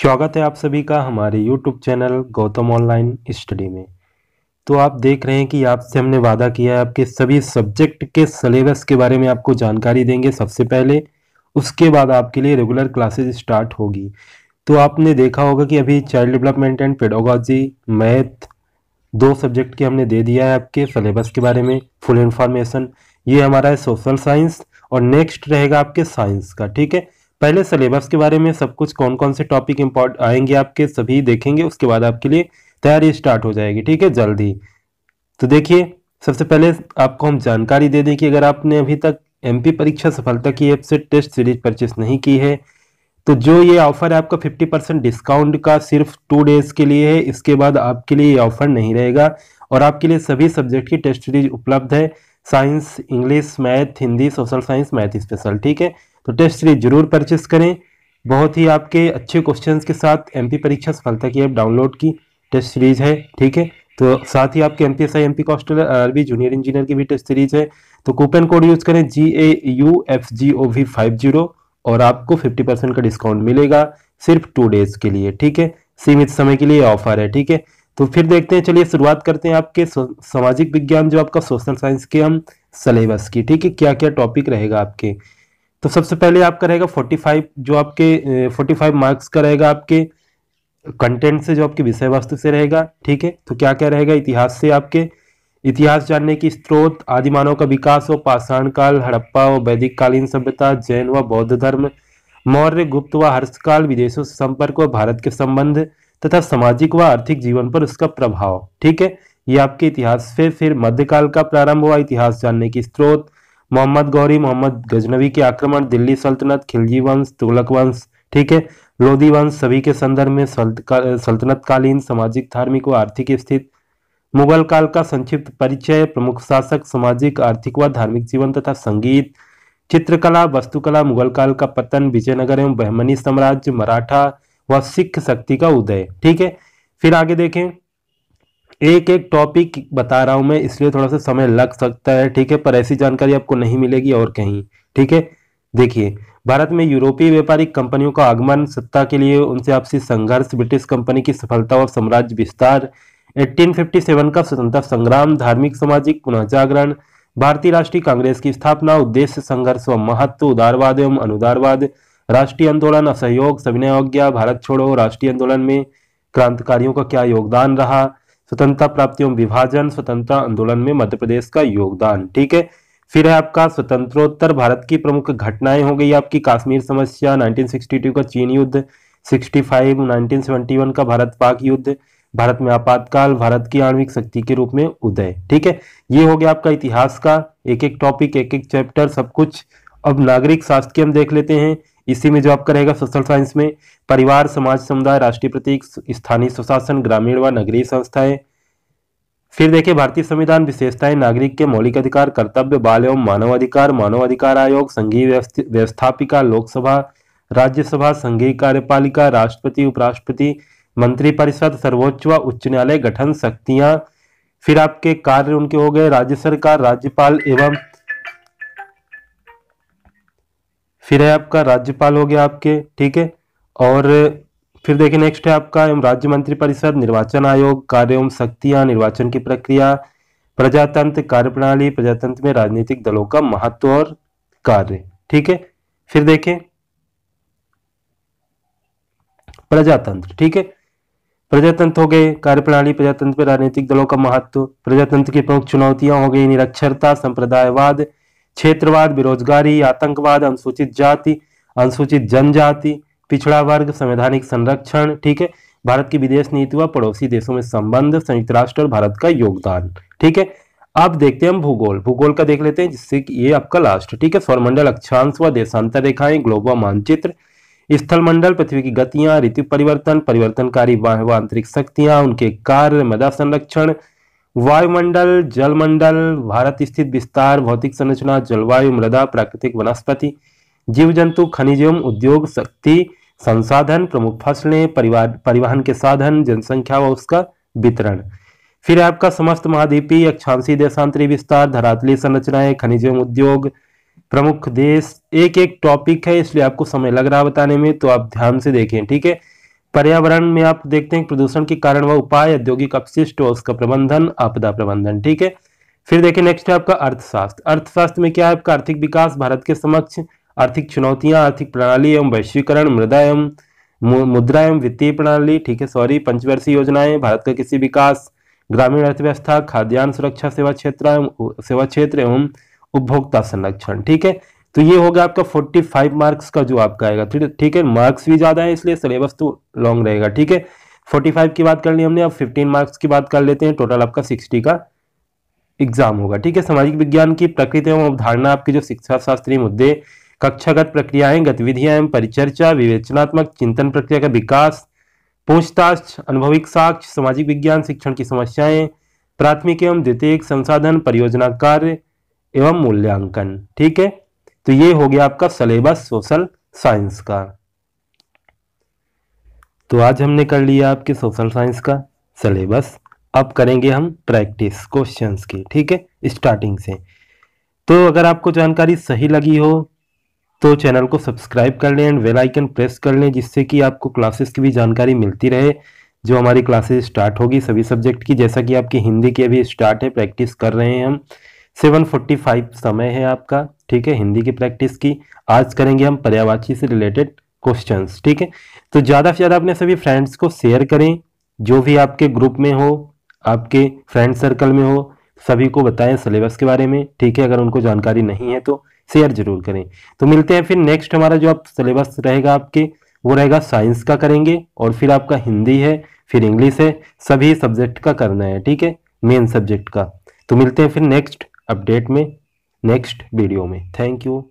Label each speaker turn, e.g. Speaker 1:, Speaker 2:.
Speaker 1: स्वागत है आप सभी का हमारे YouTube channel Gautam online study में तो आप देख रहे हैं कि आपसे हमने वादा किया है आपके सभी सब्जेक्ट के सिलेबस के बारे में आपको जानकारी देंगे सबसे पहले उसके बाद आपके लिए रेगुलर क्लासेज स्टार्ट होगी तो आपने देखा होगा कि अभी child development and pedagogy math दो सब्जेक्ट के हमने दे दिया है आपके सिलेबस के बारे में फुल इन्फॉर्मेशन ये हमारा है सोशल साइंस और नेक्स्ट रहेगा आपके साइंस का ठीक है पहले सिलेबस के बारे में सब कुछ कौन कौन से टॉपिक इम्पोर्ट आएंगे आपके सभी देखेंगे उसके बाद आपके लिए तैयारी स्टार्ट हो जाएगी ठीक है जल्दी तो देखिए सबसे पहले आपको हम जानकारी दे दें कि अगर आपने अभी तक एमपी परीक्षा सफलता की ऐप से टेस्ट सीरीज परचेस नहीं की है तो जो ये ऑफर है आपका 50 परसेंट डिस्काउंट का सिर्फ टू डेज के लिए है इसके बाद आपके लिए ये ऑफर नहीं रहेगा और आपके लिए सभी सब्जेक्ट की टेस्ट सीरीज उपलब्ध है science English math Hindi social science math special ठीक है तो टेस्ट सीरीज जरूर परचेस करें बहुत ही आपके अच्छे क्वेश्चन के साथ एम परीक्षा सफलता की ऐप डाउनलोड की टेस्ट सीरीज है ठीक है तो साथ ही आपके M P S I M P कॉस्टल अरबी जूनियर इंजीनियर की भी टेस्ट सीरीज है तो कूपन कोड यूज करें G A U F G O V five zero और आपको फिफ्टी परसेंट का डिस्काउंट मिलेगा सिर्फ टू डेज के लिए ठीक है सीमित समय के लिए ऑफर है ठीक है तो फिर देखते हैं चलिए शुरुआत करते हैं आपके सामाजिक विज्ञान जो आपका सोशल साइंस के हम सिलेबस की ठीक है क्या क्या टॉपिक रहेगा आपके तो सबसे पहले आपका रहेगा 45 जो आपके 45 मार्क्स का रहेगा आपके कंटेंट से जो आपके विषय वस्तु से रहेगा ठीक है तो क्या क्या रहेगा इतिहास से आपके इतिहास जानने की स्रोत आदि मानव का विकास हो पाषाण काल हड़प्पा व वैदिक कालीन सभ्यता जैन व बौद्ध धर्म मौर्य गुप्त व हर्षकाल विदेशों से संपर्क व भारत के संबंध तथा सामाजिक व आर्थिक जीवन पर उसका प्रभाव ठीक है ये आपके इतिहास से फिर मध्यकाल का प्रारंभ हुआ इतिहास जानने की स्रोत मोहम्मद गौरी मोहम्मद गजनवी के आक्रमण दिल्ली सल्तनत खिलजी वंश तुगलक वंश ठीक है लोधी वंश सभी के संदर्भ में सल्तनत कालीन सामाजिक धार्मिक व आर्थिक स्थिति मुगल काल का संक्षिप्त परिचय प्रमुख शासक सामाजिक आर्थिक व धार्मिक जीवन तथा संगीत चित्रकला वस्तुकला मुगल काल का पतन विजयनगर एवं बहमनी साम्राज्य मराठा व सिख शक्ति का उदय ठीक है फिर आगे देखें एक एक टॉपिक बता रहा हूं मैं इसलिए थोड़ा सा समय लग सकता है ठीक है पर ऐसी जानकारी आपको नहीं मिलेगी और कहीं ठीक है देखिए भारत में यूरोपीय व्यापारिक कंपनियों का आगमन सत्ता के लिए उनसे आपसी संघर्ष ब्रिटिश कंपनी की सफलता और साम्राज्य विस्तार 1857 का स्वतंत्रता संग्राम धार्मिक सामाजिक पुनः जागरण भारतीय राष्ट्रीय कांग्रेस की स्थापना उद्देश्य संघर्ष व महत्व उदारवाद एवं अनुदारवाद राष्ट्रीय आंदोलन असहयोग सविनय भारत छोड़ो राष्ट्रीय आंदोलन में क्रांतिकारियों का क्या योगदान रहा स्वतंत्रता प्राप्ति एवं विभाजन स्वतंत्रता आंदोलन में मध्य प्रदेश का योगदान ठीक है फिर है आपका स्वतंत्रोत्तर भारत की प्रमुख घटनाएं हो गई आपकी काश्मीर समस्या 1962 का चीन युद्ध 65 1971 का भारत पाक युद्ध भारत में आपातकाल भारत की आणविक शक्ति के रूप में उदय ठीक है ये हो गया आपका इतिहास का एक एक टॉपिक एक एक चैप्टर सब कुछ अब नागरिक शास्त्र की हम देख लेते हैं इसी में जो आपका रहेगा सोशल साइंस में परिवार समाज समुदाय राष्ट्रीय प्रतीक स्थानीय स्वशासन ग्रामीण व नगरीय संस्थाएं फिर देखिए भारतीय संविधान विशेषताएं नागरिक के मौलिक अधिकार कर्तव्य बाल एवं मानव अधिकार मानव अधिकार आयोग संघीय व्यवस्थापिका लोकसभा राज्यसभा संघीय कार्यपालिका राष्ट्रपति उपराष्ट्रपति मंत्री परिषद सर्वोच्च व उच्च न्यायालय गठन शक्तियां फिर आपके कार्य उनके हो गए राज्य सरकार राज्यपाल एवं फिर है आपका राज्यपाल हो गया आपके ठीक है और फिर देखिए नेक्स्ट है आपका एवं राज्य मंत्री परिषद निर्वाचन आयोग कार्य एवं शक्तियां निर्वाचन की प्रक्रिया प्रजातंत्र कार्यप्रणाली प्रजातंत्र में राजनीतिक दलों का महत्व और कार्य ठीक है फिर देखें प्रजातंत्र ठीक है प्रजातंत्र हो गए कार्यप्रणाली प्रजातंत्र में राजनीतिक दलों का महत्व प्रजातंत्र की प्रमुख चुनौतियां हो गई निरक्षरता संप्रदायवाद क्षेत्रवाद बेरोजगारी आतंकवाद अनुसूचित जाति अनुसूचित जनजाति पिछड़ा वर्ग संवैधानिक संरक्षण ठीक है भारत की विदेश नीति व पड़ोसी देशों में संबंध संयुक्त राष्ट्र और भारत का योगदान ठीक है अब देखते हैं हम भूगोल भूगोल का देख लेते हैं जिससे कि ये आपका लास्ट ठीक है सौरमंडल अक्षांश व देशांतर रेखाएं ग्लोबल मानचित्र स्थल मंडल पृथ्वी की गतियां ऋतु परिवर्तन परिवर्तनकारी व आंतरिक शक्तियां उनके कार्य मदा संरक्षण वायुमंडल जलमंडल भारत स्थित विस्तार भौतिक संरचना जलवायु मृदा प्राकृतिक वनस्पति जीव जंतु खनिज एवं उद्योग शक्ति संसाधन प्रमुख फसलें परिवार परिवहन के साधन जनसंख्या व उसका वितरण फिर आपका समस्त महाद्वीपीय अक्षांशी देशांतरी विस्तार धरातली संरचनाएं खनिज एवं उद्योग प्रमुख देश एक एक टॉपिक है इसलिए आपको समय लग रहा बताने में तो आप ध्यान से देखें ठीक है पर्यावरण में आप देखते हैं प्रदूषण के कारण व उपाय औद्योगिक अपशिष्ट और उसका प्रबंधन आपदा प्रबंधन ठीक है फिर देखिए नेक्स्ट है आपका अर्थशास्त्र अर्थशास्त्र में क्या है आपका आर्थिक विकास भारत के समक्ष आर्थिक चुनौतियां आर्थिक प्रणाली एवं वैश्वीकरण मृदा एवं मुद्रा एवं वित्तीय प्रणाली ठीक है सॉरी पंचवर्षीय योजनाएं भारत का किसी विकास ग्रामीण अर्थव्यवस्था खाद्यान्न सुरक्षा सेवा क्षेत्र सेवा क्षेत्र एवं उपभोक्ता संरक्षण ठीक है तो ये होगा आपका 45 मार्क्स का जो आपका आएगा ठीक है मार्क्स भी ज़्यादा है इसलिए सिलेबस तो लॉन्ग रहेगा ठीक है 45 की बात कर ली हमने अब 15 मार्क्स की बात कर लेते हैं टोटल आपका 60 का एग्जाम होगा ठीक है सामाजिक विज्ञान की प्रकृति एवं अवधारणा आपके जो शिक्षा शास्त्रीय मुद्दे कक्षागत प्रक्रियाएं गतिविधियां एवं परिचर्चा विवेचनात्मक चिंतन प्रक्रिया का विकास पूछताछ अनुभविक साक्ष्य सामाजिक विज्ञान शिक्षण की समस्याएं प्राथमिक एवं द्वितीय संसाधन परियोजना कार्य एवं मूल्यांकन ठीक है तो ये हो गया आपका सलेबस सोशल साइंस का तो आज हमने कर लिया आपके सोशल साइंस का सलेबस अब करेंगे हम प्रैक्टिस क्वेश्चंस की ठीक है स्टार्टिंग से तो अगर आपको जानकारी सही लगी हो तो चैनल को सब्सक्राइब कर लें एंड आइकन प्रेस कर लें जिससे कि आपको क्लासेस की भी जानकारी मिलती रहे जो हमारी क्लासेस स्टार्ट होगी सभी सब्जेक्ट की जैसा कि आपकी हिंदी की अभी स्टार्ट है प्रैक्टिस कर रहे हैं हम सेवन फोर्टी फाइव समय है आपका ठीक है हिंदी की प्रैक्टिस की आज करेंगे हम पर्यावाची से रिलेटेड क्वेश्चन ठीक है तो ज़्यादा से ज़्यादा अपने सभी फ्रेंड्स को शेयर करें जो भी आपके ग्रुप में हो आपके फ्रेंड सर्कल में हो सभी को बताएं सिलेबस के बारे में ठीक है अगर उनको जानकारी नहीं है तो शेयर जरूर करें तो मिलते हैं फिर नेक्स्ट हमारा जो आप सिलेबस रहेगा आपके वो रहेगा साइंस का करेंगे और फिर आपका हिंदी है फिर इंग्लिश है सभी सब्जेक्ट का करना है ठीक है मेन सब्जेक्ट का तो मिलते हैं फिर नेक्स्ट अपडेट में नेक्स्ट वीडियो में थैंक यू